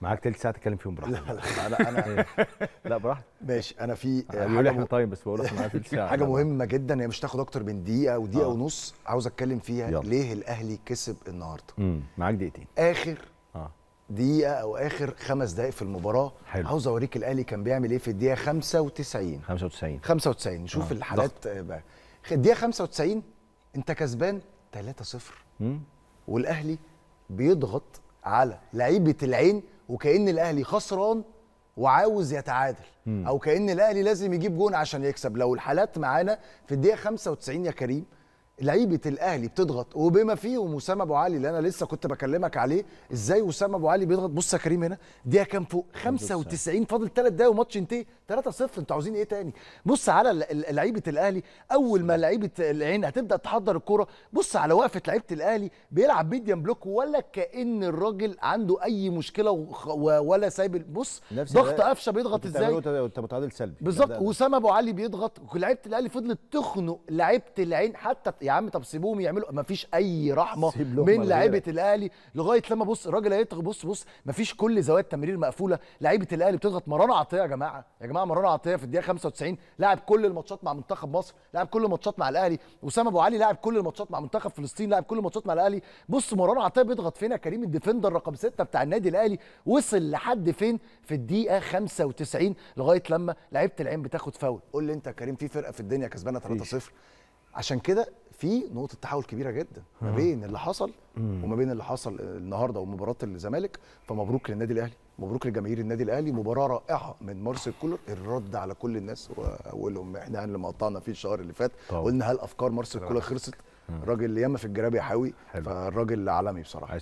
معاك تلت ساعه تتكلم فيهم براحتك لا لا انا انا إيه. لا براحتك ماشي انا في بيقول احنا طيب بس بقول لك معاك تلت ساعه حاجه مهمه جدا هي مش تاخد اكتر من دقيقه ودقيقه آه. ونص عاوز اتكلم فيها يلا. ليه الاهلي كسب النهارده امم معاك دقيقتين اخر آه. دقيقه او اخر خمس دقائق في المباراه حلو. عاوز اوريك الاهلي كان بيعمل ايه في الدقيقه 95 95 95 نشوف آه. الحالات الدقيقه 95 انت كسبان 3-0 والاهلي بيضغط على لعيبه العين وكأن الأهلي خسران وعاوز يتعادل مم. او كان الاهلي لازم يجيب جون عشان يكسب لو الحالات معانا في الدقيقه 95 يا كريم لعيبه الاهلي بتضغط وبما فيه وسام ابو علي اللي انا لسه كنت بكلمك عليه ازاي وسام ابو علي بيضغط بص يا كريم هنا دقيقه كام فوق 95 فاضل 3 دقايق وماتش انتهى 3 0 انتوا عاوزين ايه تاني بص على لعيبه الاهلي اول ما لعيبه العين هتبدا تحضر الكوره بص على وقفه لعيبه الاهلي بيلعب ميديم بلوك ولا كان الراجل عنده اي مشكله ولا سايب بص ضغط قفشه بيضغط ازاي انت متعادل سلبي بالظبط وسام ابو علي بيضغط لعيبه الاهلي فضلت تخنق لعيبه العين حتى يا عم طب سيبوهم يعملوا مفيش اي رحمه من لعيبه الاهلي لغايه لما بص الراجل هيتغ بص بص مفيش كل زوايا التمرير مقفوله لعيبه الاهلي بتضغط مران عطيه يا جماعه يا جماعه مران عطيه في الدقيقه 95 لعب كل الماتشات مع منتخب مصر لعب كل الماتشات مع الاهلي وسام ابو علي لعب كل الماتشات مع منتخب فلسطين لعب كل الماتشات مع الاهلي بص مران عطيه بيضغط فين يا كريم الديفندر رقم 6 بتاع النادي الاهلي وصل لحد فين في الدقيقه 95 لغايه لما لعيبه العين بتاخد فاول قول لي انت يا كريم في فرقه في الدنيا كسبانه 3-0 عشان كده في نقطه تحول كبيره جدا ما بين اللي حصل وما بين اللي حصل النهارده ومباراه الزمالك فمبروك للنادي الاهلي مبروك لجماهير النادي الاهلي مباراه رائعه من مارسيل كولر الرد على كل الناس واولهم احنا يعني اللي قطعنا فيه الشهر اللي فات طبعا. قلنا هل افكار مارسيل كولر خلصت الراجل ياما في الجراب يا حاوي فالراجل عالمي بصراحه